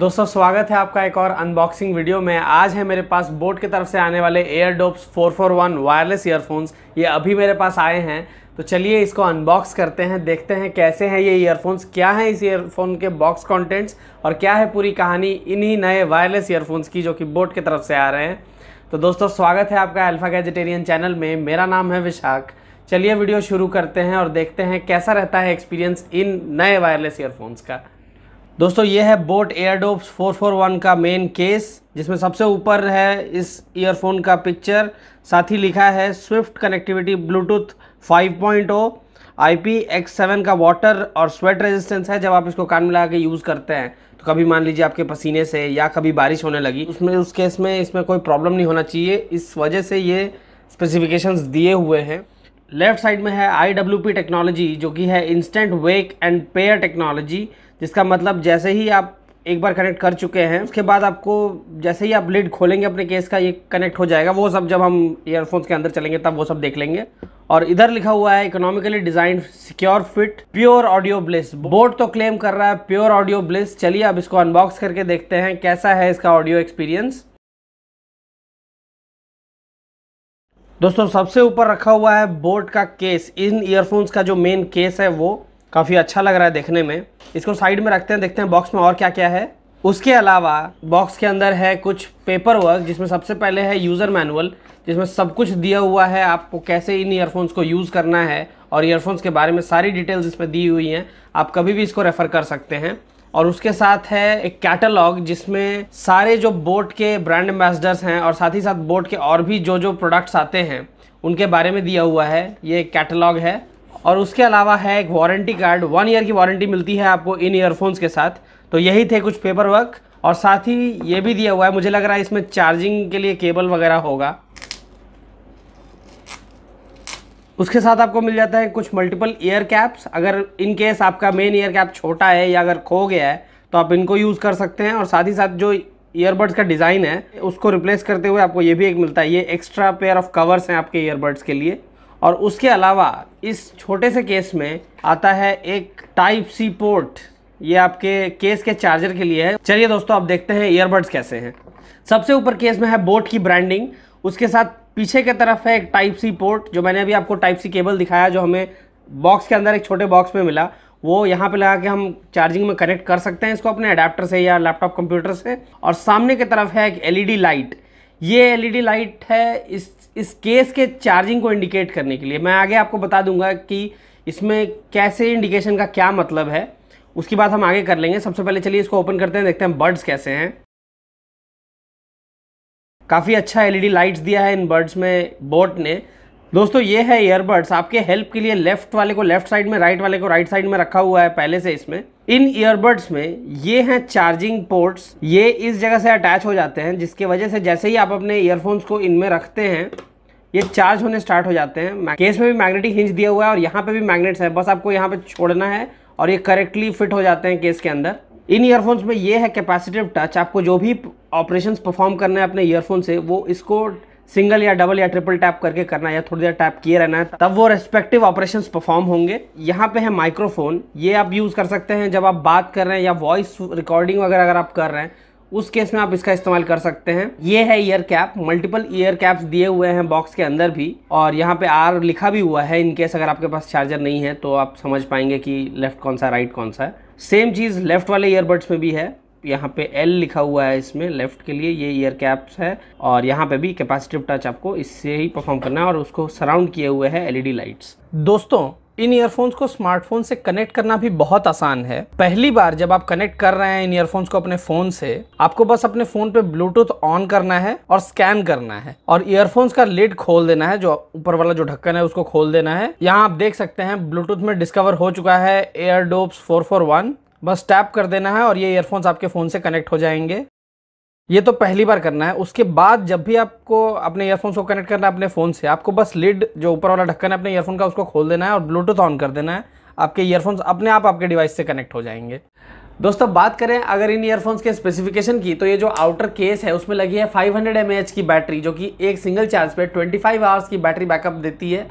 दोस्तों स्वागत है आपका एक और अनबॉक्सिंग वीडियो में आज है मेरे पास बोट की तरफ से आने वाले Airdopes four four one wireless earphones ये अभी मेरे पास आए हैं तो चलिए इसको अनबॉक्स करते हैं देखते हैं कैसे हैं ये ईयरफोन्स क्या हैं इस ईयरफोन के बॉक्स कंटेंट्स और क्या है पूरी कहानी इन्हीं नए वायरलेस ईयरफोन्स की जो कि बोट की तरफ से आ रहे हैं तो दोस्तों स्वागत है आपका अल्फ़ा वेजिटेरियन चैनल में मेरा नाम है विशाख चलिए वीडियो शुरू करते हैं और देखते हैं कैसा रहता है एक्सपीरियंस इन नए वायरलेस ईयरफोन्स का दोस्तों ये है बोट एयरडोप्स 441 का मेन केस जिसमें सबसे ऊपर है इस ईयरफोन का पिक्चर साथ ही लिखा है स्विफ्ट कनेक्टिविटी ब्लूटूथ 5.0 पॉइंट का वाटर और स्वेट रेजिस्टेंस है जब आप इसको कान में लगा के यूज़ करते हैं तो कभी मान लीजिए आपके पसीने से या कभी बारिश होने लगी उसमें उस केस में इसमें कोई प्रॉब्लम नहीं होना चाहिए इस वजह से ये स्पेसिफिकेशन दिए हुए हैं लेफ्ट साइड में है आई टेक्नोलॉजी जो कि है instant wake and pair technology जिसका मतलब जैसे ही आप एक बार कनेक्ट कर चुके हैं उसके बाद आपको जैसे ही आप लिड खोलेंगे अपने केस का ये कनेक्ट हो जाएगा वो सब जब हम ईयरफोन्स के अंदर चलेंगे तब वो सब देख लेंगे और इधर लिखा हुआ है economically design secure fit pure audio bliss board तो क्लेम कर रहा है प्योर ऑडियो ब्लिस चलिए अब इसको अनबॉक्स करके देखते हैं कैसा है इसका ऑडियो एक्सपीरियंस दोस्तों सबसे ऊपर रखा हुआ है बोट का केस इन ईयरफोन्स का जो मेन केस है वो काफ़ी अच्छा लग रहा है देखने में इसको साइड में रखते हैं देखते हैं बॉक्स में और क्या क्या है उसके अलावा बॉक्स के अंदर है कुछ पेपर वर्क जिसमें सबसे पहले है यूज़र मैनुअल जिसमें सब कुछ दिया हुआ है आपको कैसे इन ईयरफोन्स को यूज़ करना है और ईयरफोन्स के बारे में सारी डिटेल्स इसमें दी हुई हैं आप कभी भी इसको रेफ़र कर सकते हैं और उसके साथ है एक कैटलॉग जिसमें सारे जो बोट के ब्रांड एम्बेसडर्स हैं और साथ ही साथ बोट के और भी जो जो प्रोडक्ट्स आते हैं उनके बारे में दिया हुआ है ये कैटलॉग है और उसके अलावा है एक वारंटी कार्ड वन ईयर की वारंटी मिलती है आपको इन ईयरफोन्स के साथ तो यही थे कुछ पेपर वर्क और साथ ही ये भी दिया हुआ है मुझे लग रहा है इसमें चार्जिंग के लिए केबल वगैरह होगा उसके साथ आपको मिल जाता है कुछ मल्टीपल ईयर कैप्स अगर इन केस आपका मेन ईयर कैप छोटा है या अगर खो गया है तो आप इनको यूज़ कर सकते हैं और साथ ही साथ जो ईयरबड्स का डिज़ाइन है उसको रिप्लेस करते हुए आपको ये भी एक मिलता है ये एक्स्ट्रा पेयर ऑफ कवर्स हैं आपके ईयरबड्स के लिए और उसके अलावा इस छोटे से केस में आता है एक टाइप सी पोर्ट ये आपके केस के चार्जर के लिए है चलिए दोस्तों आप देखते हैं ईयरबड्स कैसे हैं सबसे ऊपर केस में है बोट की ब्रांडिंग उसके साथ पीछे की तरफ है एक टाइप सी पोर्ट जो मैंने अभी आपको टाइप सी केबल दिखाया जो हमें बॉक्स के अंदर एक छोटे बॉक्स में मिला वो यहाँ पे लगा के हम चार्जिंग में कनेक्ट कर सकते हैं इसको अपने अडेप्टर से या लैपटॉप कंप्यूटर से और सामने की तरफ है एक एलईडी लाइट ये एलईडी लाइट e है इस इस केस के चार्जिंग को इंडिकेट करने के लिए मैं आगे आपको बता दूंगा कि इसमें कैसे इंडिकेशन का क्या मतलब है उसकी बात हम आगे कर लेंगे सबसे पहले चलिए इसको ओपन करते हैं देखते हैं बर्ड्स कैसे हैं काफ़ी अच्छा एलईडी लाइट्स e दिया है इन बर्ड्स में बोट ने दोस्तों ये है ईयरबड्स आपके हेल्प के लिए लेफ्ट वाले को लेफ्ट साइड में राइट वाले को राइट साइड में रखा हुआ है पहले से इसमें इन ईयरबड्स में ये हैं चार्जिंग पोर्ट्स ये इस जगह से अटैच हो जाते हैं जिसके वजह से जैसे ही आप अपने ईयरफोन्स को इनमें रखते हैं ये चार्ज होने स्टार्ट हो जाते हैं केस में भी मैग्नेटिक हिंज दिया हुआ है और यहाँ पे भी मैग्नेट्स हैं बस आपको यहाँ पे छोड़ना है और ये करेक्टली फिट हो जाते हैं केस के अंदर इन ईयरफोन्स में ये है कैपेसिटिव टच आपको जो भी ऑपरेशन परफॉर्म करना है अपने ईयरफोन से वो इसको सिंगल या डबल या ट्रिपल टैप करके करना है या थोड़ी देर टैप किए रहना है तब वो रेस्पेक्टिव ऑपरेशंस परफॉर्म होंगे यहाँ पे है माइक्रोफोन ये आप यूज़ कर सकते हैं जब आप बात कर रहे हैं या वॉइस रिकॉर्डिंग वगैरह अगर आप कर रहे हैं उस केस में आप इसका इस्तेमाल कर सकते हैं ये है ear cap multiple ear caps दिए हुए हैं बॉक्स के अंदर भी और यहाँ पे आर लिखा भी हुआ है इन केस अगर आपके पास चार्जर नहीं है तो आप समझ पाएंगे कि लेफ्ट कौन सा राइट कौन सा है सेम चीज़ लेफ्ट वाले ईयरबड्स में भी है यहाँ पे एल लिखा हुआ है इसमें लेफ्ट के लिए ये ईयर कैप्स है और यहाँ पे भी कैपेसिटिव टच आपको इससे ही परफॉर्म करना है और उसको सराउंड किए हुए है एलईडी लाइट्स दोस्तों इन ईयरफोन्स को स्मार्टफोन से कनेक्ट करना भी बहुत आसान है पहली बार जब आप कनेक्ट कर रहे हैं इन ईयरफोन्स को अपने फोन से आपको बस अपने फोन पे ब्लूटूथ ऑन करना है और स्कैन करना है और ईयरफोन्स का लिड खोल देना है जो ऊपर वाला जो ढक्कन है उसको खोल देना है यहाँ आप देख सकते हैं ब्लूटूथ में डिस्कवर हो चुका है एयर डोप्स फोर बस टैप कर देना है और ये ईयरफोन्स आपके फ़ोन से कनेक्ट हो जाएंगे ये तो पहली बार करना है उसके बाद जब भी आपको अपने ईयरफोन्स को कनेक्ट करना है अपने फ़ोन से आपको बस लिड जो ऊपर वाला ढक्कन है अपने ईयरफोन का उसको खोल देना है और ब्लूटूथ ऑन कर देना है आपके ईयरफोन्स अपने आप आपके डिवाइस से कनेक्ट हो जाएंगे दोस्तों बात करें अगर इन ईयरफोन्स के स्पेसिफिकेशन की तो ये जो आउटर केस है उसमें लगी है 500 हंड्रेड की बैटरी जो कि एक सिंगल चार्ज पे 25 फाइव आवर्स की बैटरी बैकअप देती है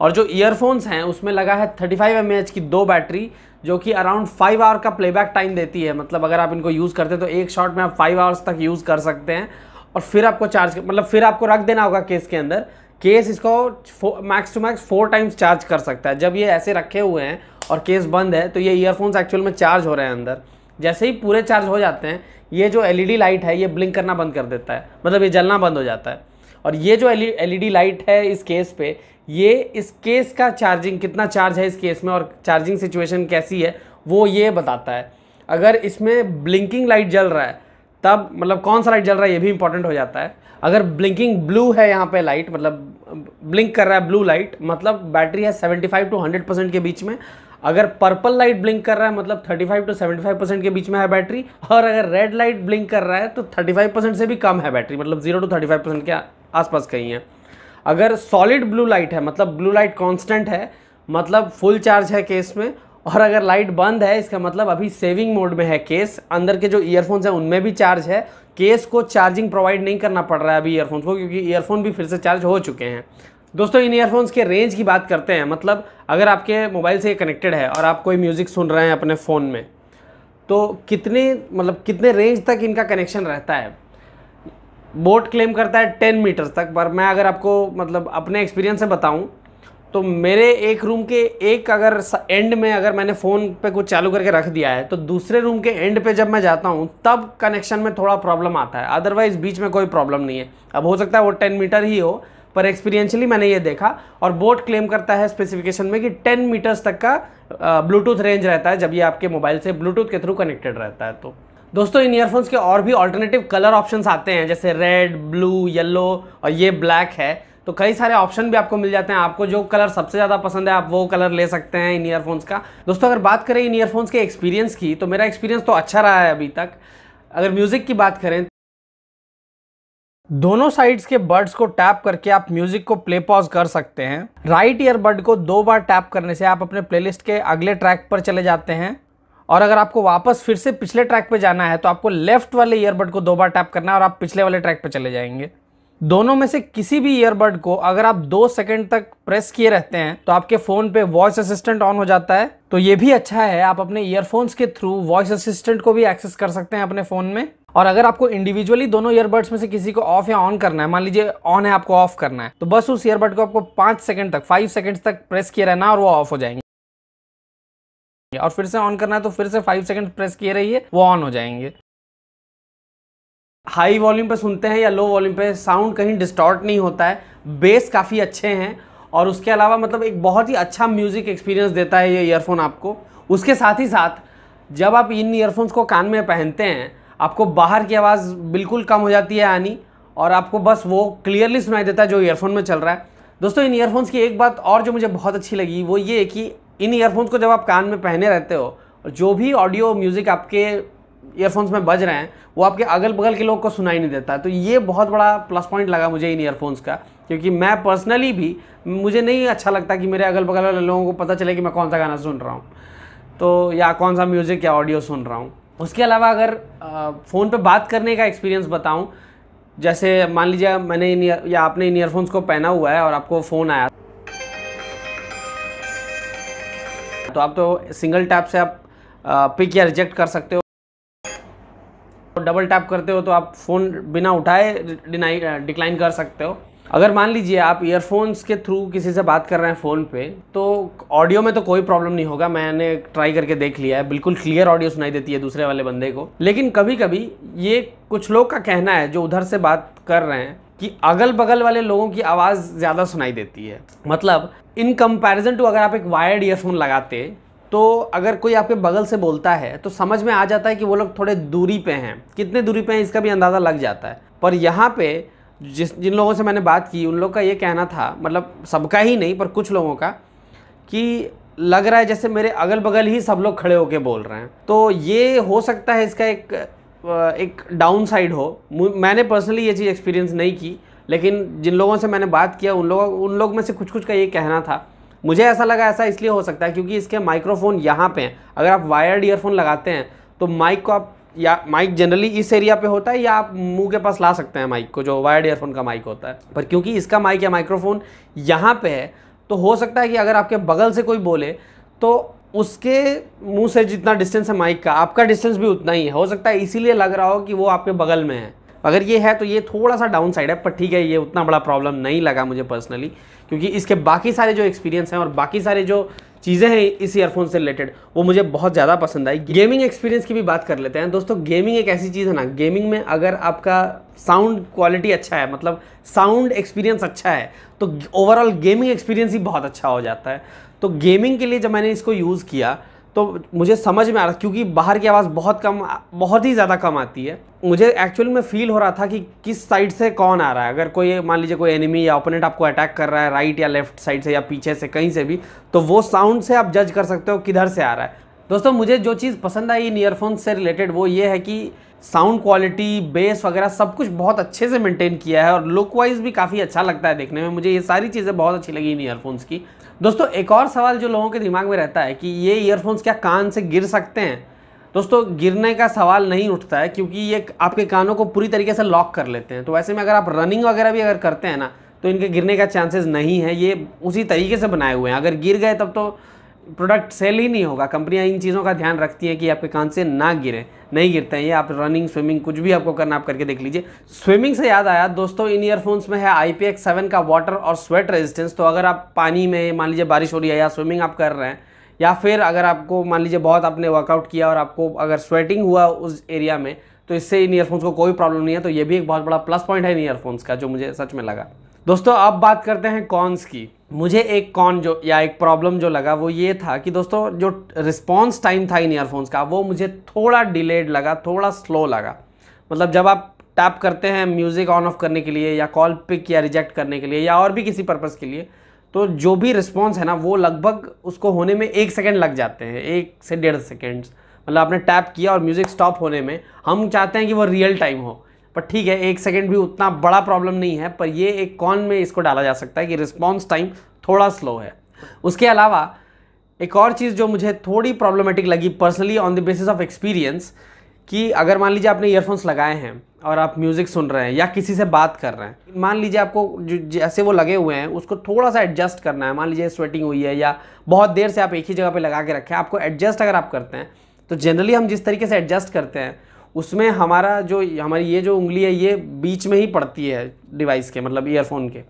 और जो ईयरफोन्स हैं उसमें लगा है 35 फाइव की दो बैटरी जो कि अराउंड फाइव आवर का प्लेबैक टाइम देती है मतलब अगर आप इनको यूज़ करते हैं तो एक शॉट में आप फाइव आवर्स तक यूज़ कर सकते हैं और फिर आपको चार्ज मतलब फिर आपको रख देना होगा केस के अंदर केस इसको max to max four times charge कर सकता है जब ये ऐसे रखे हुए हैं और केस बंद है तो ये ईयरफोन्स एक्चुअल में चार्ज हो रहे हैं अंदर जैसे ही पूरे चार्ज हो जाते हैं ये जो एलईडी लाइट है ये ब्लिंक करना बंद कर देता है मतलब ये जलना बंद हो जाता है और ये जो एलईडी लाइट e e है इस केस पे ये इस केस का चार्जिंग कितना चार्ज है इस केस में और चार्जिंग सिचुएशन कैसी है वो ये बताता है अगर इसमें ब्लिंकिंग लाइट जल रहा है तब मतलब कौन सा लाइट जल रहा है ये भी इंपॉर्टेंट हो जाता है अगर ब्लिंकिंग ब्लू है यहाँ पे लाइट मतलब ब्लिंक कर रहा है ब्लू लाइट मतलब बैटरी है 75 टू 100 परसेंट के बीच में अगर पर्पल लाइट ब्लिंक कर रहा है मतलब 35 टू 75 परसेंट के बीच में है बैटरी और अगर रेड लाइट ब्लिंक कर रहा है तो 35 परसेंट से भी कम है बैटरी मतलब जीरो टू थर्टी परसेंट के आसपास कहीं है अगर सॉलिड ब्लू लाइट है मतलब ब्लू लाइट कांस्टेंट है मतलब फुल चार्ज है केस में और अगर लाइट बंद है इसका मतलब अभी सेविंग मोड में है केस अंदर के जो ईयरफोन्स हैं उनमें भी चार्ज है केस को चार्जिंग प्रोवाइड नहीं करना पड़ रहा है अभी ईयरफोन्स को क्योंकि ईयरफोन भी फिर से चार्ज हो चुके हैं दोस्तों इन ईयरफोन्स के रेंज की बात करते हैं मतलब अगर आपके मोबाइल से कनेक्टेड है और आप कोई म्यूज़िक सुन रहे हैं अपने फ़ोन में तो कितने मतलब कितने रेंज तक इनका कनेक्शन रहता है बोट क्लेम करता है टेन मीटर्स तक पर मैं अगर आपको मतलब अपने एक्सपीरियंस से बताऊं तो मेरे एक रूम के एक अगर एंड में अगर मैंने फ़ोन पे कुछ चालू करके रख दिया है तो दूसरे रूम के एंड पे जब मैं जाता हूँ तब कनेक्शन में थोड़ा प्रॉब्लम आता है अदरवाइज़ बीच में कोई प्रॉब्लम नहीं है अब हो सकता है वो टेन मीटर ही हो पर एक्सपीरियंशली मैंने ये देखा और बोट क्लेम करता है स्पेसिफिकेशन में कि टेन मीटर्स तक का ब्लूटूथ रेंज रहता है जब ये आपके मोबाइल से ब्लूटूथ के थ्रू कनेक्टेड रहता है तो दोस्तों इन ईयरफोन्स के और भी ऑल्टरनेटिव कलर ऑप्शंस आते हैं जैसे रेड ब्लू येलो और ये ब्लैक है तो कई सारे ऑप्शन भी आपको मिल जाते हैं आपको जो कलर सबसे ज़्यादा पसंद है आप वो कलर ले सकते हैं इन ईयरफोन्स का दोस्तों अगर बात करें इन ईयरफोन्स के एक्सपीरियंस की तो मेरा एक्सपीरियंस तो अच्छा रहा है अभी तक अगर म्यूज़िक की बात करें दोनों साइड्स के बर्ड्स को टैप करके आप म्यूजिक को प्ले पॉज कर सकते हैं राइट ईयरबर्ड को दो बार टैप करने से आप अपने प्लेलिस्ट के अगले ट्रैक पर चले जाते हैं और अगर आपको वापस फिर से पिछले ट्रैक पे जाना है तो आपको लेफ्ट वाले ईयरबड को दो बार टैप करना है और आप पिछले वाले ट्रैक पे चले जाएंगे दोनों में से किसी भी ईयरबड को अगर आप दो सेकंड तक प्रेस किए रहते हैं तो आपके फ़ोन पे वॉइस असिस्टेंट ऑन हो जाता है तो ये भी अच्छा है आप अपने ईयरफोन्स के थ्रू वॉइस असिस्टेंट को भी एक्सेस कर सकते हैं अपने फ़ोन में और अगर आपको इंडिविजुअली दोनों ईयरबड्स में से किसी को ऑफ या ऑन करना है मान लीजिए ऑन है आपको ऑफ करना है तो बस उस ईयरबड को आपको पांच सेकंड तक फाइव सेकंड तक प्रेस किए रहना और वो ऑफ हो जाएंगे और फिर से ऑन करना है तो फिर से फाइव सेकंड प्रेस किए रहिए वो ऑन हो जाएंगे हाई वॉल्यूम पे सुनते हैं या लो वॉल्यूम पे साउंड कहीं डिस्टॉर्ट नहीं होता है बेस काफ़ी अच्छे हैं और उसके अलावा मतलब एक बहुत ही अच्छा म्यूज़िक एक्सपीरियंस देता है ये ईयरफोन आपको उसके साथ ही साथ जब आप इन ईयरफोन्स को कान में पहनते हैं आपको बाहर की आवाज़ बिल्कुल कम हो जाती है आनी और आपको बस वो क्लियरली सुनाई देता है जो ईयरफोन में चल रहा है दोस्तों इन ईयरफोन्स की एक बात और जो मुझे बहुत अच्छी लगी वो ये कि इन ईयरफोन्स को जब आप कान में पहने रहते हो और जो भी ऑडियो म्यूज़िक आपके ईयरफोन्स में बज रहे हैं वो आपके अगल बगल के लोग को सुनाई नहीं देता तो ये बहुत बड़ा प्लस पॉइंट लगा मुझे इन ईयरफोन्स का क्योंकि मैं पर्सनली भी मुझे नहीं अच्छा लगता कि मेरे अगल बगल वाले लोगों को पता चले कि मैं कौन सा गाना सुन रहा हूँ तो या कौन सा म्यूज़िक या ऑडियो सुन रहा हूँ उसके अलावा अगर फ़ोन पर बात करने का एक्सपीरियंस बताऊँ जैसे मान लीजिए मैंने इन या आपने इन ईयरफोन्स को पहना हुआ है और आपको फ़ोन आया तो आप तो सिंगल टैप से आप पिक या रिजेक्ट कर सकते हो तो डबल टैप करते हो तो आप फ़ोन बिना उठाए डिक्लाइन कर सकते हो अगर मान लीजिए आप ईयरफोन्स के थ्रू किसी से बात कर रहे हैं फ़ोन पे तो ऑडियो में तो कोई प्रॉब्लम नहीं होगा मैंने ट्राई करके देख लिया है बिल्कुल क्लियर ऑडियो सुनाई देती है दूसरे वाले बंदे को लेकिन कभी कभी ये कुछ लोग का कहना है जो उधर से बात कर रहे हैं कि अगल बगल वाले लोगों की आवाज़ ज़्यादा सुनाई देती है मतलब इन कंपैरिजन टू अगर आप एक वायर्ड ईयरफोन लगाते तो अगर कोई आपके बगल से बोलता है तो समझ में आ जाता है कि वो लोग थोड़े दूरी पे हैं कितने दूरी पे हैं इसका भी अंदाज़ा लग जाता है पर यहाँ पे जिस जिन लोगों से मैंने बात की उन लोग का ये कहना था मतलब सबका ही नहीं पर कुछ लोगों का कि लग रहा है जैसे मेरे अगल बगल ही सब लोग खड़े होकर बोल रहे हैं तो ये हो सकता है इसका एक एक डाउन साइड हो मैंने पर्सनली ये चीज़ एक्सपीरियंस नहीं की लेकिन जिन लोगों से मैंने बात किया उन लोगों उन लोग में से कुछ कुछ का ये कहना था मुझे ऐसा लगा ऐसा इसलिए हो सकता है क्योंकि इसके माइक्रोफोन यहाँ पे हैं अगर आप वायर्ड ईयरफोन लगाते हैं तो माइक को आप या माइक जनरली इस एरिया पे होता है या आप मुंह के पास ला सकते हैं माइक को जो वायर्ड ईयरफोन का माइक होता है पर क्योंकि इसका माइक या माइक्रोफोन यहाँ पे है तो हो सकता है कि अगर आपके बगल से कोई बोले तो उसके मुंह से जितना डिस्टेंस है माइक का आपका डिस्टेंस भी उतना ही है हो सकता है इसीलिए लग रहा हो कि वो आपके बगल में है अगर ये है तो ये थोड़ा सा डाउन साइड है पर ठीक है ये उतना बड़ा प्रॉब्लम नहीं लगा मुझे पर्सनली क्योंकि इसके बाकी सारे जो एक्सपीरियंस हैं और बाकी सारे जो चीज़ें हैं इस ईयरफोन से रिलेटेड वो मुझे बहुत ज़्यादा पसंद आई गेमिंग एक्सपीरियंस की भी बात कर लेते हैं दोस्तों गेमिंग एक ऐसी चीज़ है ना गेमिंग में अगर आपका साउंड क्वालिटी अच्छा है मतलब साउंड एक्सपीरियंस अच्छा है तो ओवरऑल गेमिंग एक्सपीरियंस ही बहुत अच्छा हो जाता है तो गेमिंग के लिए जब मैंने इसको यूज़ किया तो मुझे समझ में आ रहा क्योंकि बाहर की आवाज़ बहुत कम बहुत ही ज़्यादा कम आती है मुझे एक्चुअल में फील हो रहा था कि किस साइड से कौन आ रहा है अगर कोई मान लीजिए कोई एनिमी या ओपोनेंट आपको अटैक कर रहा है राइट या लेफ्ट साइड से या पीछे से कहीं से भी तो वो साउंड से आप जज कर सकते हो किधर से आ रहा है दोस्तों मुझे जो चीज़ पसंद आई इन ईयरफोन से रिलेटेड वो ये है कि साउंड क्वालिटी बेस वगैरह सब कुछ बहुत अच्छे से मेंटेन किया है और लुक वाइज भी काफ़ी अच्छा लगता है देखने में मुझे ये सारी चीज़ें बहुत अच्छी लगी इन ईयरफोन्स की दोस्तों एक और सवाल जो लोगों के दिमाग में रहता है कि ये ईयरफोन्स क्या कान से गिर सकते हैं दोस्तों गिरने का सवाल नहीं उठता है क्योंकि ये आपके कानों को पूरी तरीके से लॉक कर लेते हैं तो वैसे में अगर आप रनिंग वगैरह भी अगर करते हैं ना तो इनके गिरने का चांसेस नहीं है ये उसी तरीके से बनाए हुए हैं अगर गिर गए तब तो प्रोडक्ट सेल ही नहीं होगा कंपनियाँ इन चीज़ों का ध्यान रखती हैं कि आपके कान से ना गिरें नहीं गिरते हैं ये आप रनिंग स्विमिंग कुछ भी आपको करना आप करके देख लीजिए स्विमिंग से याद आया दोस्तों इन ईयरफोन्स में है आई पी एक्स सेवन का वाटर और स्वेट रेजिस्टेंस तो अगर आप पानी में मान लीजिए बारिश हो रही है या स्विमिंग आप कर रहे हैं या फिर अगर आपको मान लीजिए बहुत आपने वर्कआउट किया और आपको अगर स्वेटिंग हुआ उस एरिया में तो इससे इन ईयरफोन्स को कोई प्रॉब्लम नहीं है तो ये भी एक बहुत बड़ा प्लस पॉइंट है इन ईयरफोन्स का जो मुझे सच में लगा दोस्तों अब बात करते हैं कॉन्स की मुझे एक कॉन जो या एक प्रॉब्लम जो लगा वो ये था कि दोस्तों जो रिस्पॉन्स टाइम था इन ईयरफोन्स का वो मुझे थोड़ा डिलेड लगा थोड़ा स्लो लगा मतलब जब आप टैप करते हैं म्यूज़िक ऑन ऑफ करने के लिए या कॉल पिक या रिजेक्ट करने के लिए या और भी किसी पर्पज़ के लिए तो जो भी रिस्पॉन्स है ना वो लगभग उसको होने में एक सेकेंड लग जाते हैं एक से डेढ़ सेकेंड्स मतलब आपने टैप किया और म्यूज़िक स्टॉप होने में हम चाहते हैं कि वो रियल टाइम हो पर ठीक है एक सेकेंड भी उतना बड़ा प्रॉब्लम नहीं है पर ये एक कॉन में इसको डाला जा सकता है कि रिस्पॉन्स टाइम थोड़ा स्लो है उसके अलावा एक और चीज़ जो मुझे थोड़ी प्रॉब्लमेटिक लगी personally on the basis of experience कि अगर मान लीजिए आपने ईयरफोन्स लगाए हैं और आप म्यूज़िक सुन रहे हैं या किसी से बात कर रहे हैं मान लीजिए आपको जैसे वो लगे हुए हैं उसको थोड़ा सा एडजस्ट करना है मान लीजिए स्वेटिंग हुई है या बहुत देर से आप एक ही जगह पे लगा के रखें आपको एडजस्ट अगर आप करते हैं तो जनरली हम जिस तरीके से एडजस्ट करते हैं उसमें हमारा जो हमारी ये जो उंगली है ये बीच में ही पड़ती है डिवाइस के मतलब ईयरफोन के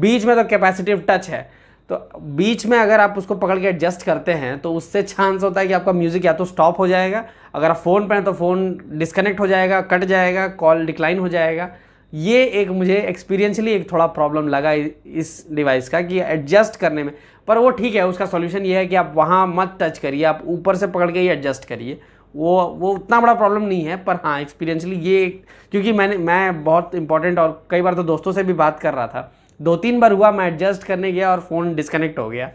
बीच में तो कैपेसिटिव टच है तो बीच में अगर आप उसको पकड़ के एडजस्ट करते हैं तो उससे चांस होता है कि आपका म्यूज़िक या तो स्टॉप हो जाएगा अगर आप फ़ोन पर हैं तो फ़ोन डिस्कनेक्ट हो जाएगा कट जाएगा कॉल डिक्लाइन हो जाएगा ये एक मुझे एक्सपीरियंसली एक थोड़ा प्रॉब्लम लगा इस डिवाइस का कि एडजस्ट करने में पर वो ठीक है उसका सॉल्यूशन ये है कि आप वहाँ मत टच करिए आप ऊपर से पकड़ के ही एडजस्ट करिए वो वो उतना बड़ा प्रॉब्लम नहीं है पर हाँ एक्सपीरियंसली ये क्योंकि मैंने मैं बहुत इंपॉर्टेंट और कई बार तो दोस्तों से भी बात कर रहा था दो तीन बार हुआ मैं एडजस्ट करने गया और फ़ोन डिस्कनेक्ट हो गया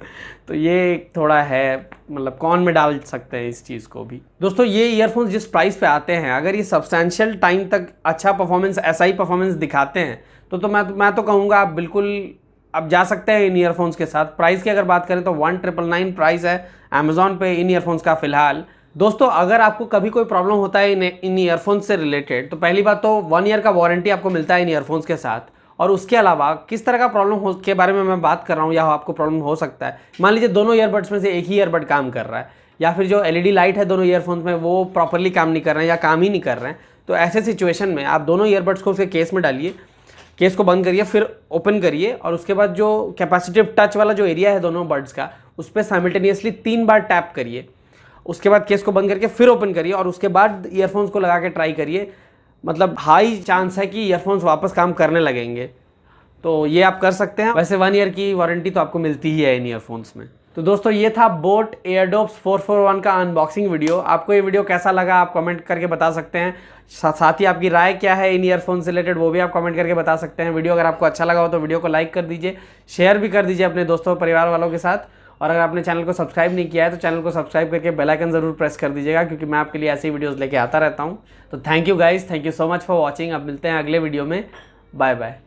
तो ये थोड़ा है मतलब कौन में डाल सकते हैं इस चीज़ को भी दोस्तों ये ईयरफोन्स जिस प्राइस पे आते हैं अगर ये सब्सटैंशियल टाइम तक अच्छा परफॉर्मेंस ऐसा ही परफॉर्मेंस दिखाते हैं तो तो मैं मैं तो कहूँगा आप बिल्कुल आप जा सकते हैं इन ईयरफोन्स के साथ प्राइस की अगर बात करें तो वन ट्रिपल नाइन प्राइस है अमेज़ोन पे इन ईयरफोन्स का फ़िलहाल दोस्तों अगर आपको कभी कोई प्रॉब्लम होता है इन इन ईयरफोन्स से रिलेटेड तो पहली बात तो वन ईयर का वारंटी आपको मिलता है इन ईयरफोन्स के साथ और उसके अलावा किस तरह का प्रॉब्लम हो के बारे में मैं बात कर रहा हूँ या आपको प्रॉब्लम हो सकता है मान लीजिए दोनों ईयरबड्स में से एक ही ईयरबड काम कर रहा है या फिर जो एलईडी लाइट है दोनों ईयरफोन्स में वो प्रॉपरली काम नहीं कर रहे हैं या काम ही नहीं कर रहे हैं तो ऐसे सिचुएशन में आप दोनों ईयरबड्स को उसके केस में डालिए केस को बंद करिए फिर ओपन करिए और उसके बाद जो कैपेसिटिव टच वाला जो एरिया है दोनों बर्ड्स का उस पर साइमल्टेनियसली तीन बार टैप करिए उसके बाद केस को बंद करके फिर ओपन करिए और उसके बाद ईयरफोन्स को लगा के ट्राई करिए मतलब हाई चांस है कि ईयरफोन्स वापस काम करने लगेंगे तो ये आप कर सकते हैं वैसे वन ईयर की वारंटी तो आपको मिलती ही है इन ईयरफोन्स में तो दोस्तों ये था बोट एयरडोप्स 441 का अनबॉक्सिंग वीडियो आपको ये वीडियो कैसा लगा आप कमेंट करके बता सकते हैं साथ साथ ही आपकी राय क्या है इन ईयरफोन से रिलेटेड वो भी आप कमेंट करके बता सकते हैं वीडियो अगर आपको अच्छा लगा हो तो वीडियो को लाइक कर दीजिए शेयर भी कर दीजिए अपने दोस्तों परिवार वालों के साथ और अगर आपने चैनल को सब्सक्राइब नहीं किया है तो चैनल को सब्सक्राइब करके बेल आइकन ज़रूर प्रेस कर दीजिएगा क्योंकि मैं आपके लिए ऐसी वीडियोस लेके आता रहता हूँ तो thank you guys thank you so much for watching अब मिलते हैं अगले वीडियो में बाय बाय